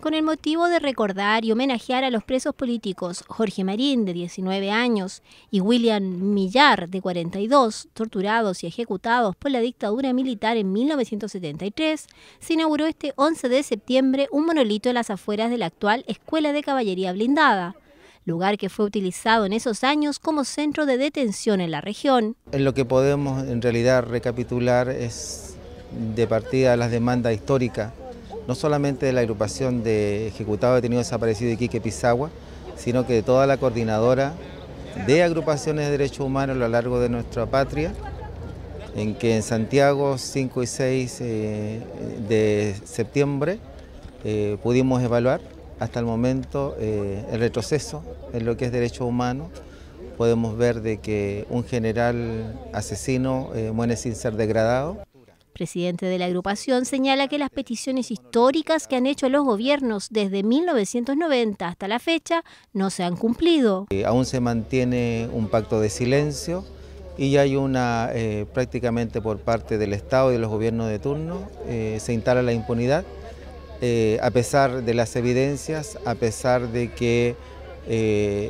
con el motivo de recordar y homenajear a los presos políticos Jorge Marín, de 19 años, y William Millar, de 42, torturados y ejecutados por la dictadura militar en 1973, se inauguró este 11 de septiembre un monolito en las afueras de la actual Escuela de Caballería Blindada lugar que fue utilizado en esos años como centro de detención en la región. En lo que podemos en realidad recapitular es de partida las demandas históricas no solamente de la agrupación de ejecutados detenidos desaparecidos de Quique Pizagua, sino que de toda la coordinadora de agrupaciones de derechos humanos a lo largo de nuestra patria, en que en Santiago 5 y 6 eh, de septiembre eh, pudimos evaluar hasta el momento eh, el retroceso en lo que es derechos humanos. Podemos ver de que un general asesino muere sin ser degradado presidente de la agrupación, señala que las peticiones históricas que han hecho los gobiernos desde 1990 hasta la fecha no se han cumplido. Eh, aún se mantiene un pacto de silencio y hay una, eh, prácticamente por parte del Estado y de los gobiernos de turno, eh, se instala la impunidad, a pesar de las evidencias, a pesar de que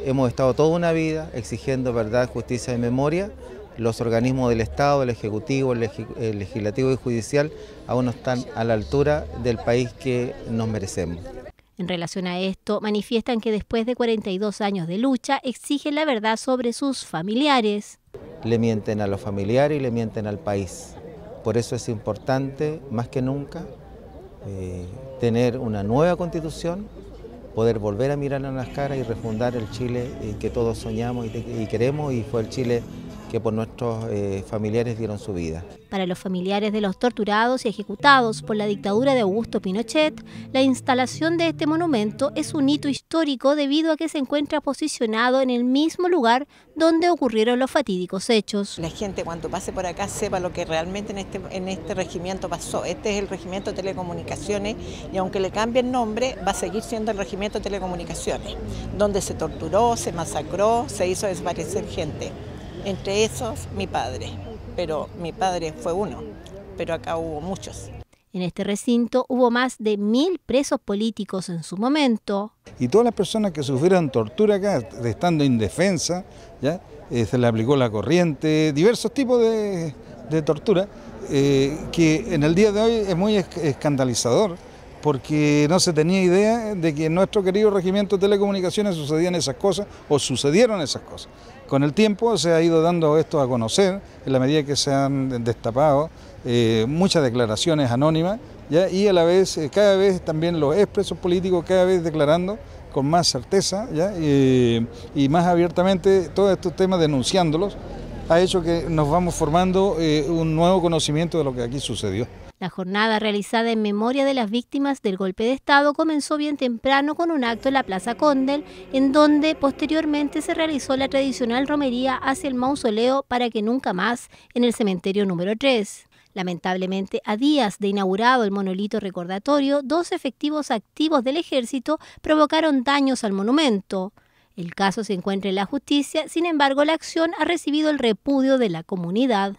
hemos estado toda una vida exigiendo verdad, justicia y memoria, los organismos del Estado, el Ejecutivo, el, Legislativo y Judicial, aún no están a la altura del país que nos merecemos. En relación a esto, manifiestan que después de 42 años de lucha, exigen la verdad sobre sus familiares. Le mienten a los familiares y le mienten al país. Por eso es importante, más que nunca, eh, tener una nueva constitución, poder volver a mirar a las caras y refundar el Chile eh, que todos soñamos y queremos y fue el Chile que por nuestros eh, familiares dieron su vida. Para los familiares de los torturados y ejecutados por la dictadura de Augusto Pinochet, la instalación de este monumento es un hito histórico debido a que se encuentra posicionado en el mismo lugar donde ocurrieron los fatídicos hechos. La gente cuando pase por acá sepa lo que realmente en este, este regimiento pasó. Este es el regimiento de telecomunicaciones y aunque le cambie el nombre, va a seguir siendo el regimiento de telecomunicaciones, donde se torturó, se masacró, se hizo desaparecer gente. Entre esos, mi padre, pero mi padre fue uno, pero acá hubo muchos. En este recinto hubo más de mil presos políticos en su momento. Y todas las personas que sufrieron tortura acá, estando indefensa, ¿ya? Eh, se le aplicó la corriente, diversos tipos de, tortura, eh, que en el día de hoy es muy escandalizador porque no se tenía idea de que en nuestro querido regimiento de telecomunicaciones sucedían esas cosas o sucedieron esas cosas. Con el tiempo se ha ido dando esto a conocer en la medida que se han destapado eh, muchas declaraciones anónimas y a la vez, eh, cada vez también los expresos políticos cada vez declarando con más certeza eh, y más abiertamente todos estos temas denunciándolos, ha hecho que nos vamos formando un nuevo conocimiento de lo que aquí sucedió. La jornada realizada en memoria de las víctimas del golpe de Estado comenzó bien temprano con un acto en la Plaza Condel, en donde posteriormente se realizó la tradicional romería hacia el mausoleo para que nunca más en el cementerio número 3. Lamentablemente, a días de inaugurado el monolito recordatorio, dos efectivos activos del ejército provocaron daños al monumento. El caso se encuentra en la justicia, sin embargo la acción ha recibido el repudio de la comunidad.